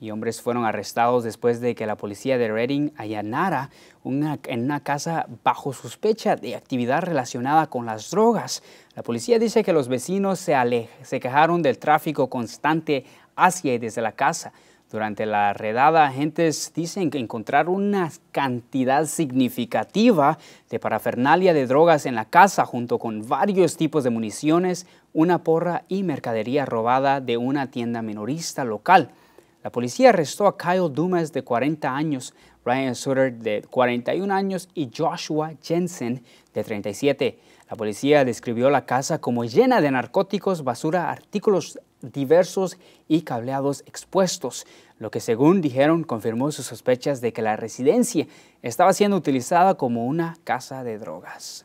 y hombres fueron arrestados después de que la policía de Reading allanara una, en una casa bajo sospecha de actividad relacionada con las drogas. La policía dice que los vecinos se, se quejaron del tráfico constante hacia y desde la casa. Durante la redada, agentes dicen que encontraron una cantidad significativa de parafernalia de drogas en la casa, junto con varios tipos de municiones, una porra y mercadería robada de una tienda minorista local. La policía arrestó a Kyle Dumas de 40 años, Ryan Sutter de 41 años y Joshua Jensen de 37. La policía describió la casa como llena de narcóticos, basura, artículos diversos y cableados expuestos, lo que según dijeron confirmó sus sospechas de que la residencia estaba siendo utilizada como una casa de drogas.